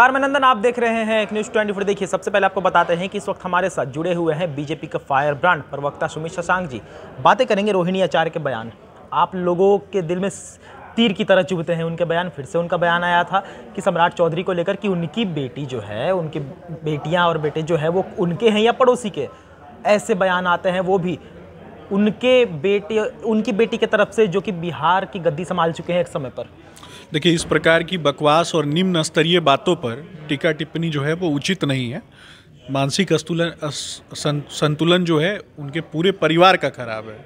नमस्कार मैं नंदन आप देख रहे हैं एक न्यूज़ ट्वेंटी फोर देखिए सबसे पहले आपको बताते हैं कि इस वक्त हमारे साथ जुड़े हुए हैं बीजेपी के फायर ब्रांड प्रवक्ता सुमित शशांक जी बातें करेंगे रोहिणी आचार्य के बयान आप लोगों के दिल में तीर की तरह चुभते हैं उनके बयान फिर से उनका बयान आया था कि सम्राट चौधरी को लेकर कि उनकी बेटी जो है उनकी बेटियाँ और बेटे जो है वो उनके हैं या पड़ोसी के ऐसे बयान आते हैं वो भी उनके बेटे उनकी बेटी की तरफ से जो कि बिहार की गद्दी संभाल चुके हैं एक समय पर देखिए इस प्रकार की बकवास और निम्न स्तरीय बातों पर टीका टिप्पणी जो है वो उचित नहीं है मानसिक अस्तुलन संतुलन जो है उनके पूरे परिवार का खराब है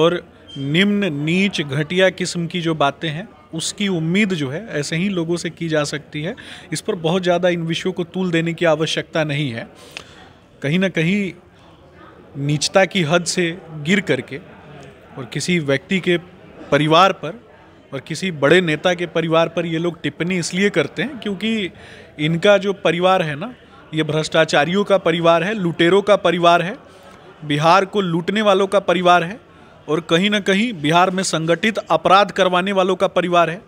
और निम्न नीच घटिया किस्म की जो बातें हैं उसकी उम्मीद जो है ऐसे ही लोगों से की जा सकती है इस पर बहुत ज़्यादा इन विषयों को तूल देने की आवश्यकता नहीं है कहीं ना कहीं नीचता की हद से गिर करके और किसी व्यक्ति के परिवार पर और किसी बड़े नेता के परिवार पर ये लोग टिप्पणी इसलिए करते हैं क्योंकि इनका जो परिवार है ना ये भ्रष्टाचारियों का परिवार है लुटेरों का परिवार है बिहार को लूटने वालों का परिवार है और कहीं ना कहीं बिहार में संगठित अपराध करवाने वालों का परिवार है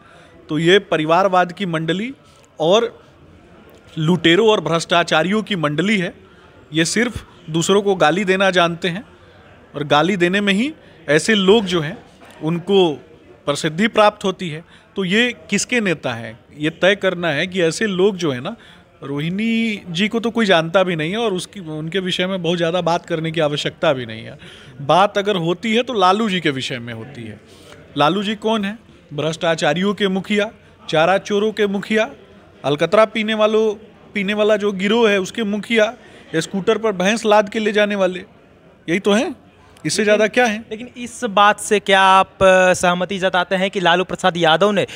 तो ये परिवारवाद की मंडली और लुटेरों और भ्रष्टाचारियों की मंडली है ये सिर्फ दूसरों को गाली देना जानते हैं और गाली देने में ही ऐसे लोग जो हैं उनको प्रसिद्धि प्राप्त होती है तो ये किसके नेता हैं ये तय करना है कि ऐसे लोग जो है ना रोहिणी जी को तो कोई जानता भी नहीं है और उसकी उनके विषय में बहुत ज़्यादा बात करने की आवश्यकता भी नहीं है बात अगर होती है तो लालू जी के विषय में होती है लालू जी कौन है भ्रष्टाचारियों के मुखिया चारा चोरों के मुखिया अलकतरा पीने वालों पीने वाला जो गिरोह है उसके मुखिया या स्कूटर पर भैंस लाद के ले जाने वाले यही तो हैं इससे ज़्यादा क्या है लेकिन इस बात से क्या आप सहमति जताते हैं कि लालू प्रसाद यादव ने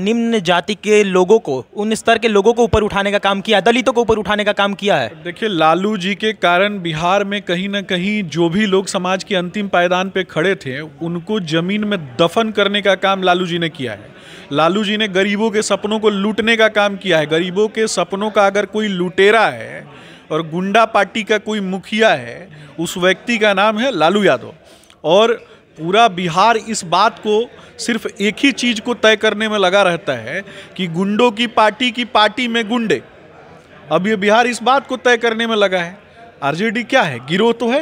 निम्न जाति के लोगों को उन स्तर के लोगों को ऊपर उठाने का काम किया दलितों को ऊपर उठाने का काम किया है देखिए लालू जी के कारण बिहार में कहीं ना कहीं जो भी लोग समाज के अंतिम पायदान पे खड़े थे उनको जमीन में दफन करने का काम लालू जी ने किया है लालू जी ने गरीबों के सपनों को लूटने का काम किया है गरीबों के सपनों का अगर कोई लुटेरा है और गुंडा पार्टी का कोई मुखिया है उस व्यक्ति का नाम है लालू यादव और पूरा बिहार इस बात को सिर्फ एक ही चीज़ को तय करने में लगा रहता है कि गुंडों की पार्टी की पार्टी में गुंडे अब ये बिहार इस बात को तय करने में लगा है आरजेडी क्या है गिरोह तो है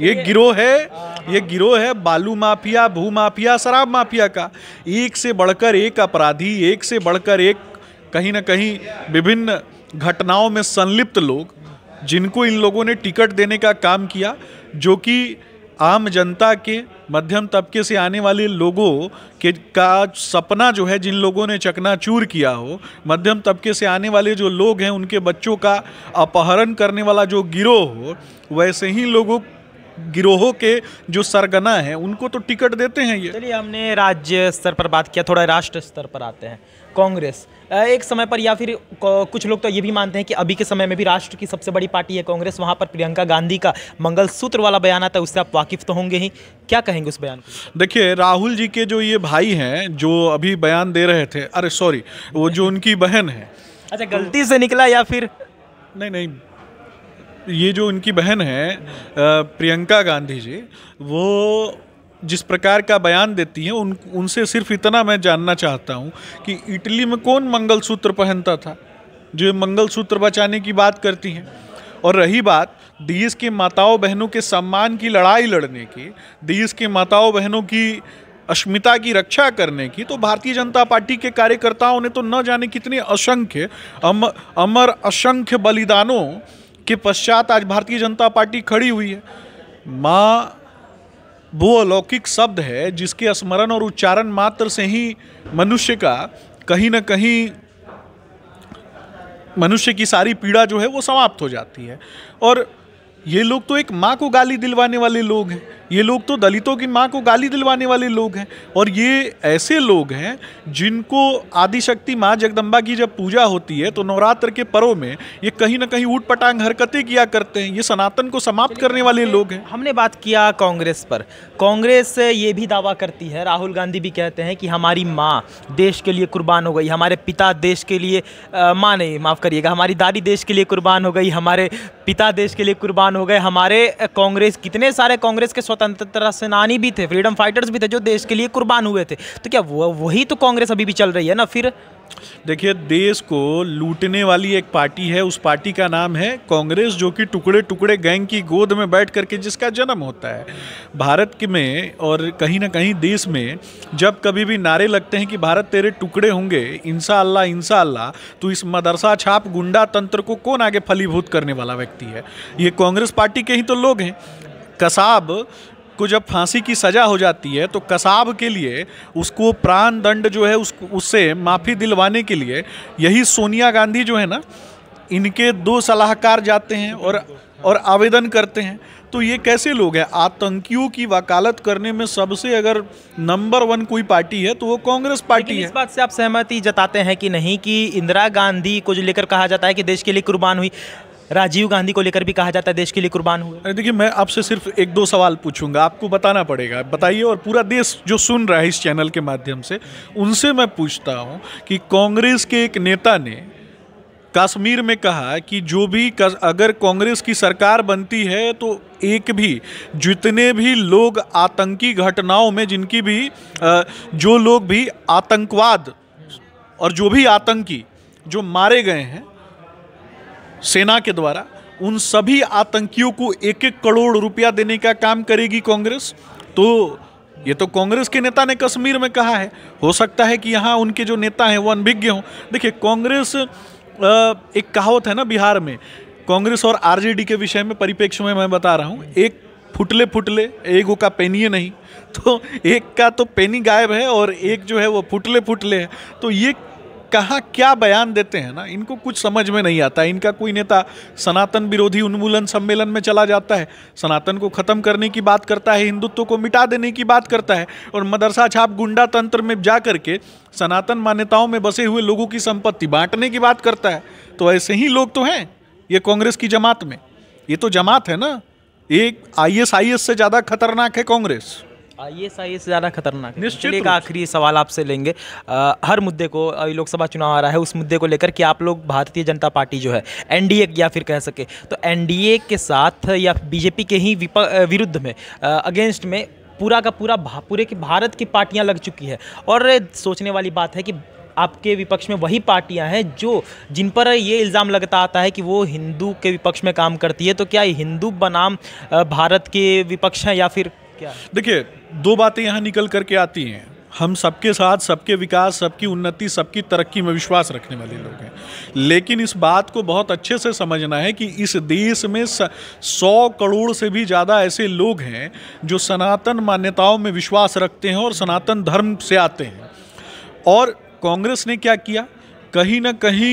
ये गिरोह है ये गिरोह है बालू माफिया भू माफिया शराब माफिया का एक से बढ़कर एक अपराधी एक से बढ़कर एक कहीं ना कहीं विभिन्न घटनाओं में संलिप्त लोग जिनको इन लोगों ने टिकट देने का काम किया जो कि आम जनता के मध्यम तबके से आने वाले लोगों के का सपना जो है जिन लोगों ने चकनाचूर किया हो मध्यम तबके से आने वाले जो लोग हैं उनके बच्चों का अपहरण करने वाला जो गिरोह हो वैसे ही लोगों गिरोहों के जो सरगना है उनको तो टिकट देते हैं ये चलिए हमने राज्य स्तर पर बात किया थोड़ा राष्ट्र स्तर पर आते हैं कांग्रेस एक समय पर या फिर कुछ लोग तो ये भी मानते हैं कि अभी के समय में भी राष्ट्र की सबसे बड़ी पार्टी है कांग्रेस वहाँ पर प्रियंका गांधी का मंगलसूत्र वाला बयान आता है उससे आप वाकिफ तो होंगे ही क्या कहेंगे उस बयान को देखिए राहुल जी के जो ये भाई हैं जो अभी बयान दे रहे थे अरे सॉरी वो जो उनकी बहन है अच्छा गलती से निकला या फिर नहीं नहीं ये जो उनकी बहन है प्रियंका गांधी जी वो जिस प्रकार का बयान देती हैं उन उनसे सिर्फ इतना मैं जानना चाहता हूँ कि इटली में कौन मंगलसूत्र पहनता था जो मंगलसूत्र बचाने की बात करती हैं और रही बात देश के माताओं बहनों के सम्मान की लड़ाई लड़ने की देश के माताओं बहनों की अस्मिता की रक्षा करने की तो भारतीय जनता पार्टी के कार्यकर्ताओं ने तो न जाने कितने असंख्य अम अमर असंख्य बलिदानों के पश्चात आज भारतीय जनता पार्टी खड़ी हुई है माँ वो अलौकिक शब्द है जिसके स्मरण और उच्चारण मात्र से ही मनुष्य का कहीं ना कहीं मनुष्य की सारी पीड़ा जो है वो समाप्त हो जाती है और ये लोग तो एक माँ को गाली दिलवाने वाले लोग हैं ये लोग तो दलितों की माँ को गाली दिलवाने वाले लोग हैं और ये ऐसे लोग हैं जिनको आदिशक्ति माँ जगदम्बा की जब पूजा होती है तो नवरात्र के पर्व में ये कहीं ना कहीं ऊट पटांग हरकतें किया करते हैं ये सनातन को समाप्त करने वाले लोग हैं हमने बात किया कांग्रेस पर कांग्रेस ये भी दावा करती है राहुल गांधी भी कहते हैं कि हमारी माँ देश के लिए कुर्बान हो गई हमारे पिता देश के लिए माँ नहीं माफ़ करिएगा हमारी दादी देश के लिए कुर्बान हो गई हमारे पिता देश के लिए कुर्बान हो गए हमारे कांग्रेस कितने सारे कांग्रेस के स्वतंत्रता सेनानी भी थे फ्रीडम फाइटर्स भी थे जो देश के लिए कुर्बान हुए थे तो क्या वो वही तो कांग्रेस अभी भी चल रही है ना फिर देखिए देश को लूटने वाली एक पार्टी है उस पार्टी का नाम है कांग्रेस जो कि टुकड़े टुकड़े गैंग की गोद में बैठ करके जिसका जन्म होता है भारत के में और कहीं ना कहीं देश में जब कभी भी नारे लगते हैं कि भारत तेरे टुकड़े होंगे इंसा अल्लाह इंसा अल्लाह तो इस मदरसा छाप गुंडा तंत्र को कौन आगे फलीभूत करने वाला व्यक्ति है ये कांग्रेस पार्टी के ही तो लोग हैं कसाब को जब फांसी की सज़ा हो जाती है तो कसाब के लिए उसको प्राण दंड जो है उस उससे माफ़ी दिलवाने के लिए यही सोनिया गांधी जो है ना इनके दो सलाहकार जाते हैं और और आवेदन करते हैं तो ये कैसे लोग हैं आतंकियों की वकालत करने में सबसे अगर नंबर वन कोई पार्टी है तो वो कांग्रेस पार्टी है इस बात से आप सहमति जताते हैं कि नहीं कि इंदिरा गांधी को जो लेकर कहा जाता है कि देश के लिए कुर्बान हुई राजीव गांधी को लेकर भी कहा जाता है देश के लिए कुर्बान हुए अरे देखिए मैं आपसे सिर्फ एक दो सवाल पूछूंगा आपको बताना पड़ेगा बताइए और पूरा देश जो सुन रहा है इस चैनल के माध्यम से उनसे मैं पूछता हूँ कि कांग्रेस के एक नेता ने कश्मीर में कहा कि जो भी कस, अगर कांग्रेस की सरकार बनती है तो एक भी जितने भी लोग आतंकी घटनाओं में जिनकी भी जो लोग भी आतंकवाद और जो भी आतंकी जो मारे गए हैं सेना के द्वारा उन सभी आतंकियों को एक एक करोड़ रुपया देने का काम करेगी कांग्रेस तो ये तो कांग्रेस के नेता ने कश्मीर में कहा है हो सकता है कि यहाँ उनके जो नेता हैं वो अनभिज्ञ हों देखिए कांग्रेस एक कहावत है ना बिहार में कांग्रेस और आरजेडी के विषय में परिप्रेक्ष्य में मैं बता रहा हूँ एक फुटले फुटले एक का पेनिए नहीं तो एक का तो पेनी गायब है और एक जो है वो फुटले फुटले है तो ये कहाँ क्या बयान देते हैं ना इनको कुछ समझ में नहीं आता इनका कोई नेता सनातन विरोधी उन्मूलन सम्मेलन में चला जाता है सनातन को ख़त्म करने की बात करता है हिंदुत्व को मिटा देने की बात करता है और मदरसा छाप गुंडा तंत्र में जा करके सनातन मान्यताओं में बसे हुए लोगों की संपत्ति बांटने की बात करता है तो ऐसे ही लोग तो हैं ये कांग्रेस की जमात में ये तो जमात है ना एक आई एस आई एस से ज़्यादा खतरनाक है कांग्रेस ये सही से ज़्यादा खतरनाक निश्चित एक आखिरी सवाल आपसे लेंगे आ, हर मुद्दे को लोकसभा चुनाव आ रहा है उस मुद्दे को लेकर कि आप लोग भारतीय जनता पार्टी जो है एनडीए या फिर कह सके तो एनडीए के साथ या बीजेपी के ही विरुद्ध में अगेंस्ट में पूरा का पूरा पूरे के भारत की पार्टियां लग चुकी है और सोचने वाली बात है कि आपके विपक्ष में वही पार्टियां हैं जो जिन पर ये इल्ज़ाम लगता आता है कि वो हिंदू के विपक्ष में काम करती है तो क्या हिंदू बनाम भारत के विपक्ष हैं या फिर देखिए दो बातें यहाँ निकल करके आती हैं हम सबके साथ सबके विकास सबकी उन्नति सबकी तरक्की में विश्वास रखने वाले लोग हैं लेकिन इस बात को बहुत अच्छे से समझना है कि इस देश में सौ करोड़ से भी ज़्यादा ऐसे लोग हैं जो सनातन मान्यताओं में विश्वास रखते हैं और सनातन धर्म से आते हैं और कांग्रेस ने क्या किया कहीं ना कहीं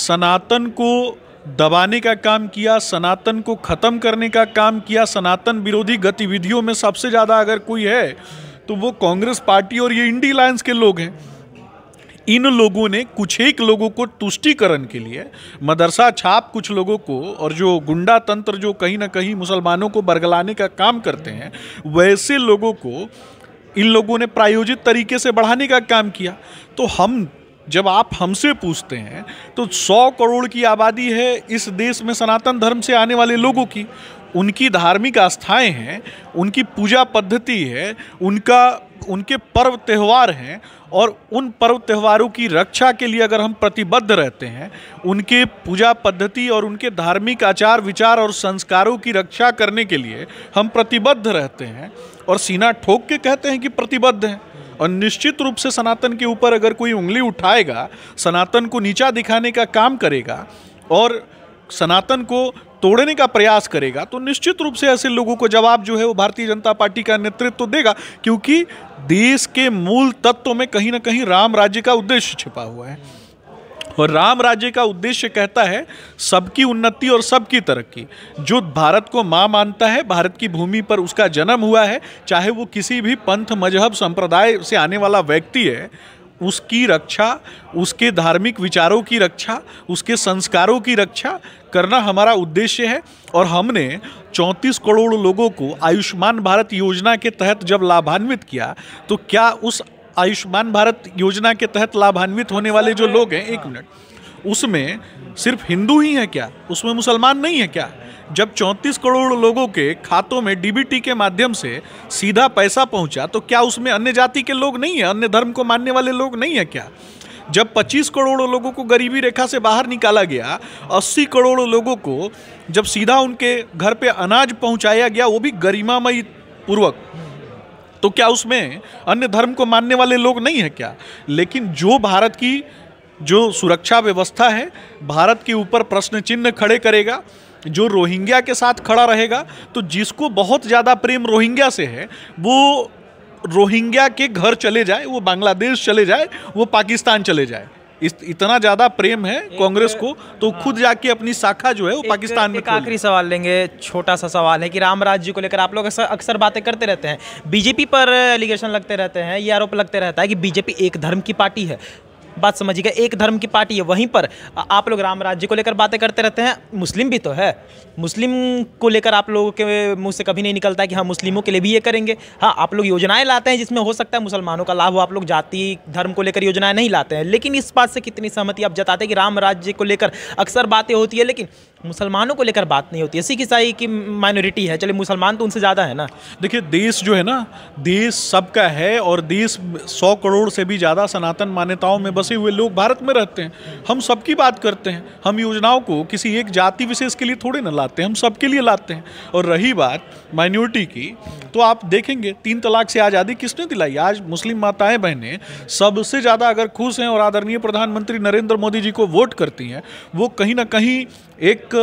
सनातन को दबाने का काम किया सनातन को ख़त्म करने का काम किया सनातन विरोधी गतिविधियों में सबसे ज़्यादा अगर कोई है तो वो कांग्रेस पार्टी और ये इंडी लायंस के लोग हैं इन लोगों ने कुछ एक लोगों को तुष्टिकरण के लिए मदरसा छाप कुछ लोगों को और जो गुंडा तंत्र जो कहीं ना कहीं मुसलमानों को बरगलाने का काम करते हैं वैसे लोगों को इन लोगों ने प्रायोजित तरीके से बढ़ाने का काम किया तो हम जब आप हमसे पूछते हैं तो 100 करोड़ की आबादी है इस देश में सनातन धर्म से आने वाले लोगों की उनकी धार्मिक आस्थाएं हैं उनकी पूजा पद्धति है उनका उनके पर्व त्यौहार हैं और उन पर्व त्यौहारों की रक्षा के लिए अगर हम प्रतिबद्ध रहते हैं उनके पूजा पद्धति और उनके धार्मिक आचार विचार और संस्कारों की रक्षा करने के लिए हम प्रतिबद्ध रहते हैं और सीना ठोक के कहते हैं कि प्रतिबद्ध हैं और निश्चित रूप से सनातन के ऊपर अगर कोई उंगली उठाएगा सनातन को नीचा दिखाने का काम करेगा और सनातन को तोड़ने का प्रयास करेगा तो निश्चित रूप से ऐसे लोगों को जवाब जो है वो भारतीय जनता पार्टी का नेतृत्व तो देगा क्योंकि देश के मूल तत्व में कहीं ना कहीं राम राज्य का उद्देश्य छिपा हुआ है और राम राज्य का उद्देश्य कहता है सबकी उन्नति और सबकी तरक्की जो भारत को माँ मानता है भारत की भूमि पर उसका जन्म हुआ है चाहे वो किसी भी पंथ मजहब संप्रदाय से आने वाला व्यक्ति है उसकी रक्षा उसके धार्मिक विचारों की रक्षा उसके संस्कारों की रक्षा करना हमारा उद्देश्य है और हमने 34 करोड़ लोगों को आयुष्मान भारत योजना के तहत जब लाभान्वित किया तो क्या उस आयुष्मान भारत योजना के तहत लाभान्वित होने वाले जो लोग हैं एक मिनट उसमें सिर्फ हिंदू ही है क्या उसमें मुसलमान नहीं है क्या जब 34 करोड़ लोगों के खातों में डीबीटी के माध्यम से सीधा पैसा पहुंचा तो क्या उसमें अन्य जाति के लोग नहीं है अन्य धर्म को मानने वाले लोग नहीं है क्या जब 25 करोड़ लोगों को गरीबी रेखा से बाहर निकाला गया 80 करोड़ लोगों को जब सीधा उनके घर पे अनाज पहुंचाया गया वो भी गरिमामयी पूर्वक तो क्या उसमें अन्य धर्म को मानने वाले लोग नहीं हैं क्या लेकिन जो भारत की जो सुरक्षा व्यवस्था है भारत के ऊपर प्रश्न चिन्ह खड़े करेगा जो रोहिंग्या के साथ खड़ा रहेगा तो जिसको बहुत ज़्यादा प्रेम रोहिंग्या से है वो रोहिंग्या के घर चले जाए वो बांग्लादेश चले जाए वो पाकिस्तान चले जाए इतना ज़्यादा प्रेम है कांग्रेस को तो हाँ। खुद जाके अपनी शाखा जो है वो पाकिस्तान में आखिरी सवाल लेंगे छोटा सा सवाल है कि राम राज्य को लेकर आप लोग अक्सर बातें करते रहते हैं बीजेपी पर एलिगेशन लगते रहते हैं ये आरोप लगते रहता है कि बीजेपी एक धर्म की पार्टी है बात समझिएगा एक धर्म की पार्टी है वहीं पर आप लोग राम राज्य को लेकर बातें करते रहते हैं मुस्लिम भी तो है मुस्लिम को लेकर आप लोगों के मुँह से कभी नहीं निकलता कि हाँ मुस्लिमों के लिए भी ये करेंगे हाँ आप लोग योजनाएँ लाते हैं जिसमें हो सकता है मुसलमानों का लाभ हो आप लोग जाति धर्म को लेकर योजनाएँ नहीं लाते हैं लेकिन इस बात से कितनी सहमति आप जताते हैं कि राम राज्य को लेकर अक्सर बातें होती है लेकिन मुसलमानों को लेकर बात नहीं होती है सिख ईसाई की माइनॉरिटी है चलिए मुसलमान तो उनसे ज़्यादा है ना देखिए देश जो है ना देश सबका है और देश सौ करोड़ से भी ज़्यादा सनातन मान्यताओं में बसे हुए लोग भारत में रहते हैं हम सबकी बात करते हैं हम योजनाओं को किसी एक जाति विशेष के लिए थोड़े ना लाते हैं हम सबके लिए लाते हैं और रही बात माइनॉरिटी की तो आप देखेंगे तीन तलाक से आज़ादी किसने दिलाई आज मुस्लिम माताएं बहनें सबसे ज़्यादा अगर खुश हैं और आदरणीय प्रधानमंत्री नरेंद्र मोदी जी को वोट करती हैं वो कहीं ना कहीं एक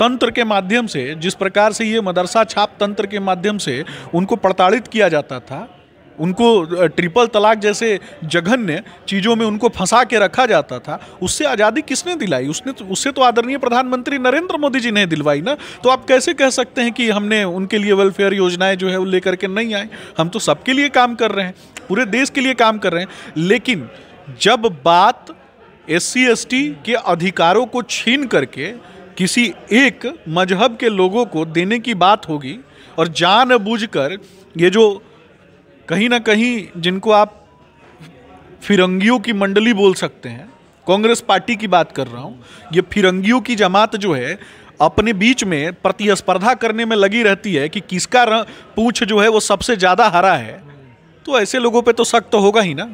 तंत्र के माध्यम से जिस प्रकार से ये मदरसा छाप तंत्र के माध्यम से उनको प्रताड़ित किया जाता था उनको ट्रिपल तलाक जैसे जघन्य चीज़ों में उनको फंसा के रखा जाता था उससे आज़ादी किसने दिलाई उसने तो उससे तो आदरणीय प्रधानमंत्री नरेंद्र मोदी जी ने दिलवाई ना तो आप कैसे कह सकते हैं कि हमने उनके लिए वेलफेयर योजनाएं जो है वो लेकर के नहीं आए हम तो सबके लिए काम कर रहे हैं पूरे देश के लिए काम कर रहे हैं लेकिन जब बात एस सी के अधिकारों को छीन करके किसी एक मजहब के लोगों को देने की बात होगी और जानबूझकर ये जो कहीं ना कहीं जिनको आप फिरंगियों की मंडली बोल सकते हैं कांग्रेस पार्टी की बात कर रहा हूँ ये फिरंगियों की जमात जो है अपने बीच में प्रतिस्पर्धा करने में लगी रहती है कि किसका पूछ जो है वो सबसे ज़्यादा हरा है तो ऐसे लोगों पे तो सख्त तो होगा ही ना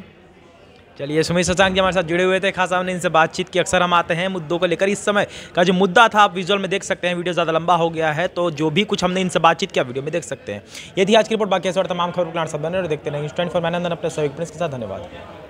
चलिए सुमित शशांक जी हमारे साथ जुड़े हुए थे खास साहब ने इनसे बातचीत की अक्सर हम आते हैं मुद्दों को लेकर इस समय का जो मुद्दा था आप विजुअल में देख सकते हैं वीडियो ज़्यादा लंबा हो गया है तो जो भी कुछ हमने इनसे बातचीत किया वीडियो में देख सकते हैं यदि आज की रिपोर्ट बाकी है तमाम खबर प्लान सब बने और देखते रहेंगे स्टैंड फॉर मैनंदन अपने सहयोग प्रिंस के साथ धन्यवाद